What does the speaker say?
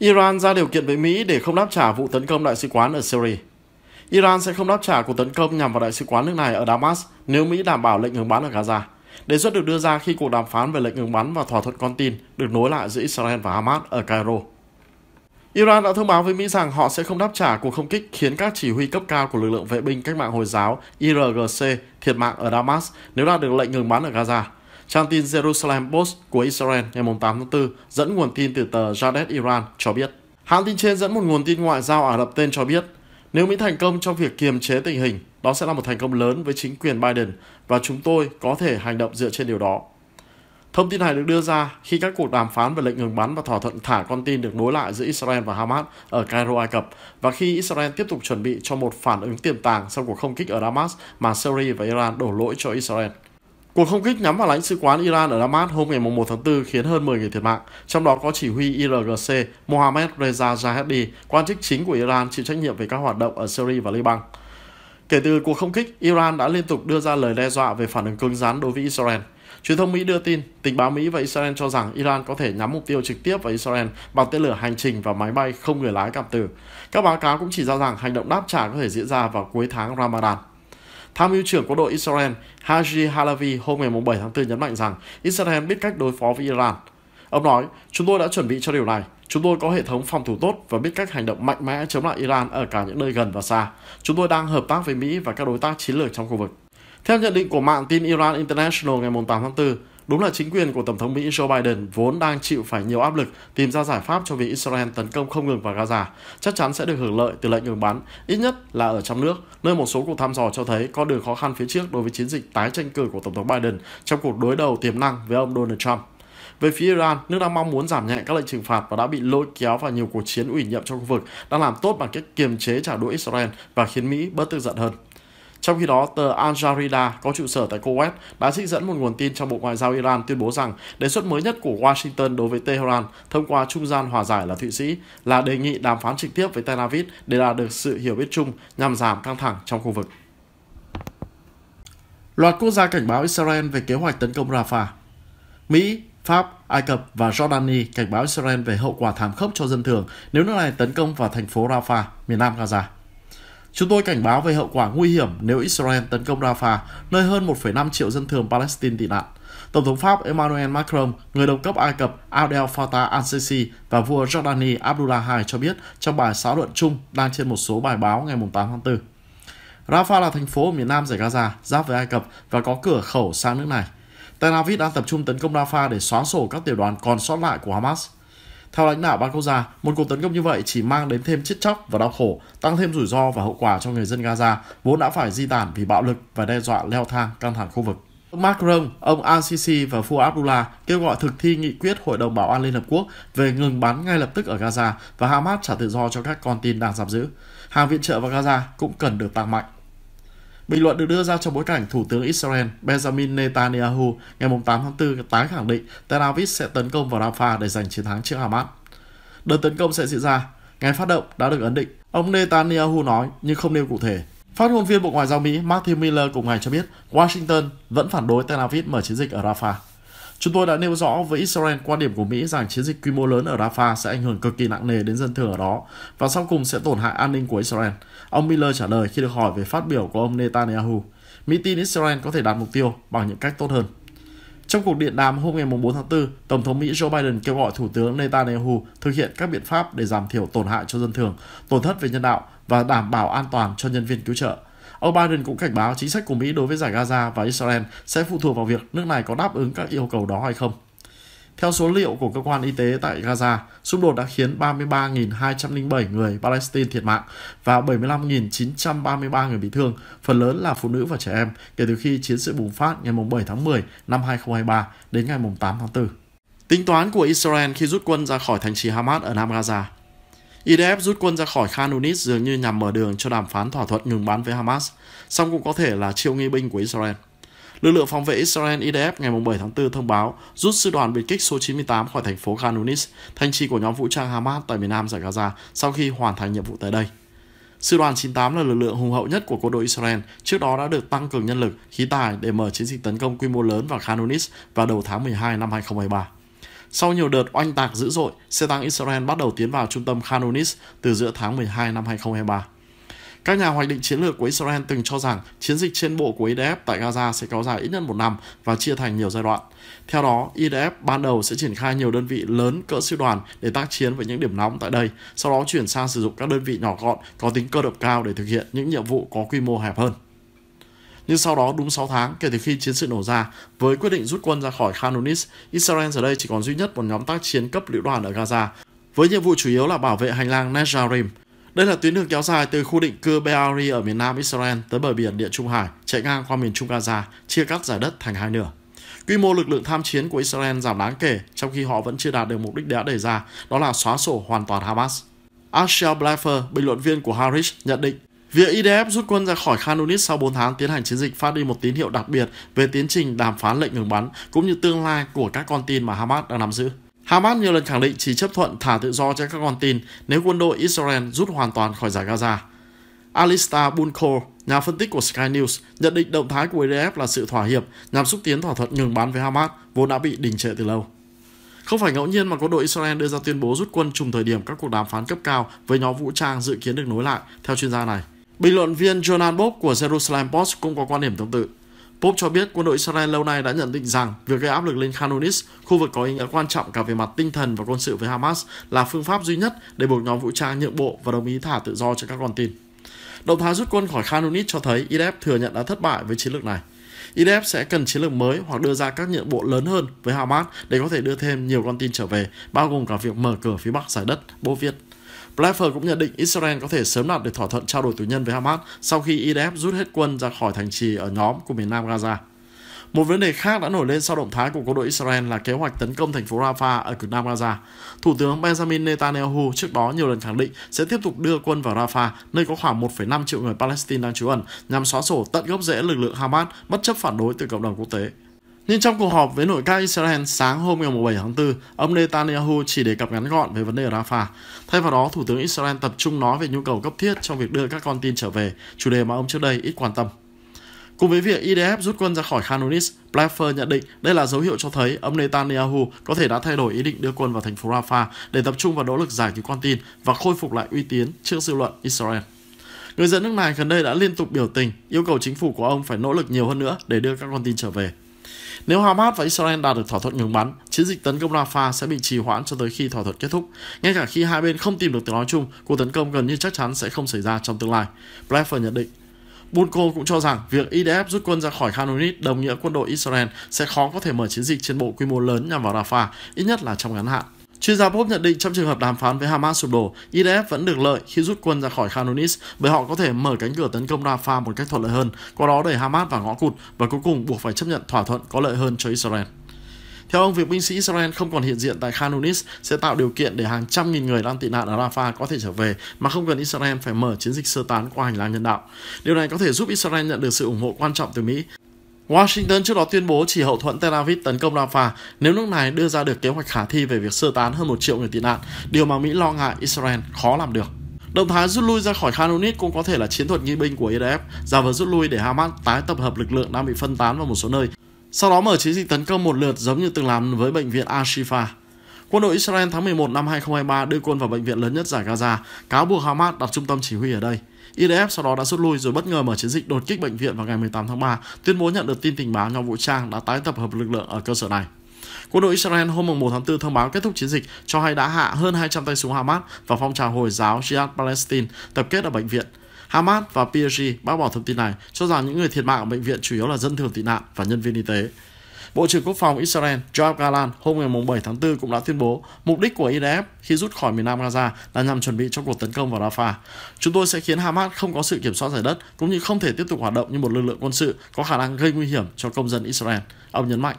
Iran ra điều kiện với Mỹ để không đáp trả vụ tấn công đại sứ quán ở Syria. Iran sẽ không đáp trả cuộc tấn công nhằm vào đại sứ quán nước này ở Damas nếu Mỹ đảm bảo lệnh ngừng bắn ở Gaza. Đề xuất được đưa ra khi cuộc đàm phán về lệnh ngừng bắn và thỏa thuận con tin được nối lại giữa Israel và Hamas ở Cairo. Iran đã thông báo với Mỹ rằng họ sẽ không đáp trả cuộc không kích khiến các chỉ huy cấp cao của lực lượng vệ binh cách mạng Hồi giáo IRGC thiệt mạng ở Damas nếu đạt được lệnh ngừng bắn ở Gaza. Trang tin Jerusalem Post của Israel ngày 8 tháng 4 dẫn nguồn tin từ tờ Jadet Iran cho biết. Hãng tin trên dẫn một nguồn tin ngoại giao Ả Rập tên cho biết, nếu Mỹ thành công trong việc kiềm chế tình hình, đó sẽ là một thành công lớn với chính quyền Biden và chúng tôi có thể hành động dựa trên điều đó. Thông tin này được đưa ra khi các cuộc đàm phán về lệnh ngừng bắn và thỏa thuận thả con tin được nối lại giữa Israel và Hamas ở Cairo, Ai Cập và khi Israel tiếp tục chuẩn bị cho một phản ứng tiềm tàng sau cuộc không kích ở Damas mà Syria và Iran đổ lỗi cho Israel. Cuộc không kích nhắm vào lãnh sự quán Iran ở Damascus hôm ngày 1 tháng 4 khiến hơn 10 người thiệt mạng, trong đó có chỉ huy IRGC Mohammed Reza Zahedi, quan chức chính của Iran chịu trách nhiệm về các hoạt động ở Syria và Liban. Kể từ cuộc không kích, Iran đã liên tục đưa ra lời đe dọa về phản ứng cứng rắn đối với Israel. Truyền thông Mỹ đưa tin, tình báo Mỹ và Israel cho rằng Iran có thể nhắm mục tiêu trực tiếp vào Israel bằng tên lửa hành trình và máy bay không người lái cảm tử. Các báo cáo cũng chỉ ra rằng hành động đáp trả có thể diễn ra vào cuối tháng Ramadan. Tham mưu trưởng quân đội Israel Haji Halavi hôm ngày 7 tháng 4 nhấn mạnh rằng Israel biết cách đối phó với Iran. Ông nói, chúng tôi đã chuẩn bị cho điều này. Chúng tôi có hệ thống phòng thủ tốt và biết cách hành động mạnh mẽ chống lại Iran ở cả những nơi gần và xa. Chúng tôi đang hợp tác với Mỹ và các đối tác chiến lược trong khu vực. Theo nhận định của mạng tin Iran International ngày 8 tháng 4, Đúng là chính quyền của Tổng thống Mỹ Joe Biden vốn đang chịu phải nhiều áp lực tìm ra giải pháp cho việc Israel tấn công không ngừng vào Gaza, chắc chắn sẽ được hưởng lợi từ lệnh ngừng bắn, ít nhất là ở trong nước, nơi một số cuộc thăm dò cho thấy con đường khó khăn phía trước đối với chiến dịch tái tranh cử của Tổng thống Biden trong cuộc đối đầu tiềm năng với ông Donald Trump. Về phía Iran, nước đang mong muốn giảm nhẹ các lệnh trừng phạt và đã bị lôi kéo vào nhiều cuộc chiến ủy nhiệm trong khu vực, đang làm tốt bằng cách kiềm chế trả đũa Israel và khiến Mỹ bớt tức giận hơn. Trong khi đó, tờ Al Jazeera có trụ sở tại Kuwait đã trích dẫn một nguồn tin trong Bộ Ngoại giao Iran tuyên bố rằng đề xuất mới nhất của Washington đối với Tehran thông qua trung gian hòa giải là Thụy Sĩ là đề nghị đàm phán trực tiếp với Tel Aviv để đạt được sự hiểu biết chung nhằm giảm căng thẳng trong khu vực. Loạt quốc gia cảnh báo Israel về kế hoạch tấn công Rafah. Mỹ, Pháp, Ai Cập và Jordani cảnh báo Israel về hậu quả thảm khốc cho dân thường nếu nước này tấn công vào thành phố Rafah, miền nam Gaza. Chúng tôi cảnh báo về hậu quả nguy hiểm nếu Israel tấn công Rafah, nơi hơn 1,5 triệu dân thường Palestine tị nạn. Tổng thống Pháp Emmanuel Macron, người đồng cấp Ai Cập Abdel Fattah al-Sisi và vua Jordani Abdullah II cho biết trong bài xã luận chung đang trên một số bài báo ngày 8 tháng 4. Rafah là thành phố ở miền nam giải Gaza, giáp với Ai Cập và có cửa khẩu sang nước này. Tel Aviv đang tập trung tấn công Rafah để xóa sổ các tiểu đoàn còn sót lại của Hamas – theo lãnh đạo ban quốc gia, một cuộc tấn công như vậy chỉ mang đến thêm chết chóc và đau khổ, tăng thêm rủi ro và hậu quả cho người dân Gaza vốn đã phải di tản vì bạo lực và đe dọa leo thang căng thẳng khu vực. Macron, ông Al-Sisi và Fuad Abdullah kêu gọi thực thi nghị quyết Hội đồng Bảo an Liên Hợp Quốc về ngừng bắn ngay lập tức ở Gaza và Hamas trả tự do cho các con tin đang giam giữ. Hàng viện trợ vào Gaza cũng cần được tăng mạnh. Bình luận được đưa ra trong bối cảnh Thủ tướng Israel Benjamin Netanyahu ngày 8 tháng 4 tái khẳng định Tel Aviv sẽ tấn công vào Rafah để giành chiến thắng trước Hamas. Đợt tấn công sẽ diễn ra. Ngày phát động đã được ấn định. Ông Netanyahu nói nhưng không nêu cụ thể. Phát ngôn viên Bộ Ngoại giao Mỹ Matthew Miller cùng ngày cho biết Washington vẫn phản đối Tel Aviv mở chiến dịch ở Rafah. Chúng tôi đã nêu rõ với Israel quan điểm của Mỹ rằng chiến dịch quy mô lớn ở Rafah sẽ ảnh hưởng cực kỳ nặng nề đến dân thường ở đó và sau cùng sẽ tổn hại an ninh của Israel. Ông Miller trả lời khi được hỏi về phát biểu của ông Netanyahu. Mỹ tin Israel có thể đạt mục tiêu bằng những cách tốt hơn. Trong cuộc điện đàm hôm ngày 4 tháng 4, Tổng thống Mỹ Joe Biden kêu gọi Thủ tướng Netanyahu thực hiện các biện pháp để giảm thiểu tổn hại cho dân thường, tổn thất về nhân đạo và đảm bảo an toàn cho nhân viên cứu trợ, Ông Biden cũng cảnh báo chính sách của Mỹ đối với giải Gaza và Israel sẽ phụ thuộc vào việc nước này có đáp ứng các yêu cầu đó hay không. Theo số liệu của cơ quan y tế tại Gaza, xung đột đã khiến 33.207 người Palestine thiệt mạng và 75.933 người bị thương, phần lớn là phụ nữ và trẻ em kể từ khi chiến sự bùng phát ngày 7 tháng 10 năm 2023 đến ngày 8 tháng 4. Tính toán của Israel khi rút quân ra khỏi thành trì Hamas ở Nam Gaza IDF rút quân ra khỏi Khan Yunis dường như nhằm mở đường cho đàm phán thỏa thuận ngừng bắn với Hamas, song cũng có thể là chiêu nghi binh của Israel. Lực lượng phòng vệ Israel IDF ngày 7 tháng 4 thông báo rút sư đoàn biệt kích số 98 khỏi thành phố Khan Yunis, thành trì của nhóm vũ trang Hamas tại miền nam giải Gaza sau khi hoàn thành nhiệm vụ tại đây. Sư đoàn 98 là lực lượng hùng hậu nhất của quân đội Israel, trước đó đã được tăng cường nhân lực, khí tài để mở chiến dịch tấn công quy mô lớn vào Khan Yunis vào đầu tháng 12 năm 2023. Sau nhiều đợt oanh tạc dữ dội, xe tăng Israel bắt đầu tiến vào trung tâm Khan Yunis từ giữa tháng 12 năm 2023. Các nhà hoạch định chiến lược của Israel từng cho rằng chiến dịch trên bộ của IDF tại Gaza sẽ kéo dài ít nhất một năm và chia thành nhiều giai đoạn. Theo đó, IDF ban đầu sẽ triển khai nhiều đơn vị lớn cỡ siêu đoàn để tác chiến với những điểm nóng tại đây, sau đó chuyển sang sử dụng các đơn vị nhỏ gọn có tính cơ động cao để thực hiện những nhiệm vụ có quy mô hẹp hơn. Nhưng sau đó đúng 6 tháng kể từ khi chiến sự nổ ra, với quyết định rút quân ra khỏi Khan Yunis, Israel giờ đây chỉ còn duy nhất một nhóm tác chiến cấp lữ đoàn ở Gaza, với nhiệm vụ chủ yếu là bảo vệ hành lang Nejarim. Đây là tuyến đường kéo dài từ khu định cư Be'ari ở miền nam Israel tới bờ biển Địa Trung Hải, chạy ngang qua miền Trung Gaza, chia cắt giải đất thành hai nửa. Quy mô lực lượng tham chiến của Israel giảm đáng kể, trong khi họ vẫn chưa đạt được mục đích đã đề ra, đó là xóa sổ hoàn toàn Hamas. Asher Blaffer, bình luận viên của Harish, nhận định Việc IDF rút quân ra khỏi Khan Yunis sau 4 tháng tiến hành chiến dịch phát đi một tín hiệu đặc biệt về tiến trình đàm phán lệnh ngừng bắn cũng như tương lai của các con tin mà Hamas đang nắm giữ. Hamas nhiều lần khẳng định chỉ chấp thuận thả tự do cho các con tin nếu quân đội Israel rút hoàn toàn khỏi giải Gaza. Alistair Bunko, nhà phân tích của Sky News, nhận định động thái của IDF là sự thỏa hiệp nhằm xúc tiến thỏa thuận ngừng bắn với Hamas vốn đã bị đình trệ từ lâu. Không phải ngẫu nhiên mà quân đội Israel đưa ra tuyên bố rút quân trùng thời điểm các cuộc đàm phán cấp cao với nhóm vũ trang dự kiến được nối lại, theo chuyên gia này. Bình luận viên Jonathan Bob của Jerusalem Post cũng có quan điểm tương tự. Pope cho biết quân đội Israel lâu nay đã nhận định rằng việc gây áp lực lên Khan Yunis, khu vực có ý nghĩa quan trọng cả về mặt tinh thần và quân sự với Hamas, là phương pháp duy nhất để buộc nhóm vũ trang nhượng bộ và đồng ý thả tự do cho các con tin. Động thái rút quân khỏi Khan Yunis cho thấy IDF thừa nhận đã thất bại với chiến lược này. IDF sẽ cần chiến lược mới hoặc đưa ra các nhượng bộ lớn hơn với Hamas để có thể đưa thêm nhiều con tin trở về, bao gồm cả việc mở cửa phía Bắc giải đất, Bố viết. Blatter cũng nhận định Israel có thể sớm đạt được thỏa thuận trao đổi tù nhân với Hamas sau khi IDF rút hết quân ra khỏi thành trì ở nhóm của miền nam Gaza. Một vấn đề khác đã nổi lên sau động thái của quân đội Israel là kế hoạch tấn công thành phố Rafah ở cực nam Gaza. Thủ tướng Benjamin Netanyahu trước đó nhiều lần khẳng định sẽ tiếp tục đưa quân vào Rafah, nơi có khoảng 1,5 triệu người Palestine đang trú ẩn, nhằm xóa sổ tận gốc rễ lực lượng Hamas bất chấp phản đối từ cộng đồng quốc tế. Nhưng trong cuộc họp với nội các Israel sáng hôm ngày 17 tháng 4, ông Netanyahu chỉ đề cập ngắn gọn về vấn đề ở Rafah. Thay vào đó, Thủ tướng Israel tập trung nói về nhu cầu cấp thiết trong việc đưa các con tin trở về, chủ đề mà ông trước đây ít quan tâm. Cùng với việc IDF rút quân ra khỏi Khan Yunis, Blaffer nhận định đây là dấu hiệu cho thấy ông Netanyahu có thể đã thay đổi ý định đưa quân vào thành phố Rafah để tập trung vào nỗ lực giải cứu con tin và khôi phục lại uy tín trước dư luận Israel. Người dân nước này gần đây đã liên tục biểu tình, yêu cầu chính phủ của ông phải nỗ lực nhiều hơn nữa để đưa các con tin trở về. Nếu Hamas và Israel đạt được thỏa thuận ngừng bắn, chiến dịch tấn công Rafah sẽ bị trì hoãn cho tới khi thỏa thuận kết thúc. Ngay cả khi hai bên không tìm được tiếng nói chung, cuộc tấn công gần như chắc chắn sẽ không xảy ra trong tương lai. Bleffer nhận định. Bunko cũng cho rằng việc IDF rút quân ra khỏi Khan Yunis đồng nghĩa quân đội Israel sẽ khó có thể mở chiến dịch trên bộ quy mô lớn nhằm vào Rafah, ít nhất là trong ngắn hạn. Chuyên gia Pop nhận định trong trường hợp đàm phán với Hamas sụp đổ, IDF vẫn được lợi khi rút quân ra khỏi Khan Yunis bởi họ có thể mở cánh cửa tấn công Rafah một cách thuận lợi hơn, qua đó đẩy Hamas vào ngõ cụt và cuối cùng buộc phải chấp nhận thỏa thuận có lợi hơn cho Israel. Theo ông, việc binh sĩ Israel không còn hiện diện tại Khan Yunis sẽ tạo điều kiện để hàng trăm nghìn người đang tị nạn ở Rafah có thể trở về mà không cần Israel phải mở chiến dịch sơ tán qua hành lang nhân đạo. Điều này có thể giúp Israel nhận được sự ủng hộ quan trọng từ Mỹ Washington trước đó tuyên bố chỉ hậu thuẫn Tel Aviv tấn công Rafah nếu nước này đưa ra được kế hoạch khả thi về việc sơ tán hơn một triệu người tị nạn, điều mà Mỹ lo ngại Israel khó làm được. Động thái rút lui ra khỏi Khan Yunis cũng có thể là chiến thuật nghi binh của IDF, giả vờ rút lui để Hamas tái tập hợp lực lượng đang bị phân tán vào một số nơi, sau đó mở chiến dịch tấn công một lượt giống như từng làm với bệnh viện Ashifa. Quân đội Israel tháng 11 năm 2023 đưa quân vào bệnh viện lớn nhất giải Gaza, cáo buộc Hamas đặt trung tâm chỉ huy ở đây. IDF sau đó đã rút lui rồi bất ngờ mở chiến dịch đột kích bệnh viện vào ngày 18 tháng 3, tuyên bố nhận được tin tình báo nhóm vũ trang đã tái tập hợp lực lượng ở cơ sở này. Quân đội Israel hôm 1 tháng 4 thông báo kết thúc chiến dịch cho hay đã hạ hơn 200 tay súng Hamas và phong trào Hồi giáo Jihad Palestine tập kết ở bệnh viện. Hamas và PSG bác bỏ thông tin này, cho rằng những người thiệt mạng ở bệnh viện chủ yếu là dân thường tị nạn và nhân viên y tế. Bộ trưởng Quốc phòng Israel Joab Galan hôm ngày 7 tháng 4 cũng đã tuyên bố mục đích của IDF khi rút khỏi miền Nam Gaza là nhằm chuẩn bị cho cuộc tấn công vào Rafah. Chúng tôi sẽ khiến Hamas không có sự kiểm soát giải đất cũng như không thể tiếp tục hoạt động như một lực lượng quân sự có khả năng gây nguy hiểm cho công dân Israel. Ông nhấn mạnh.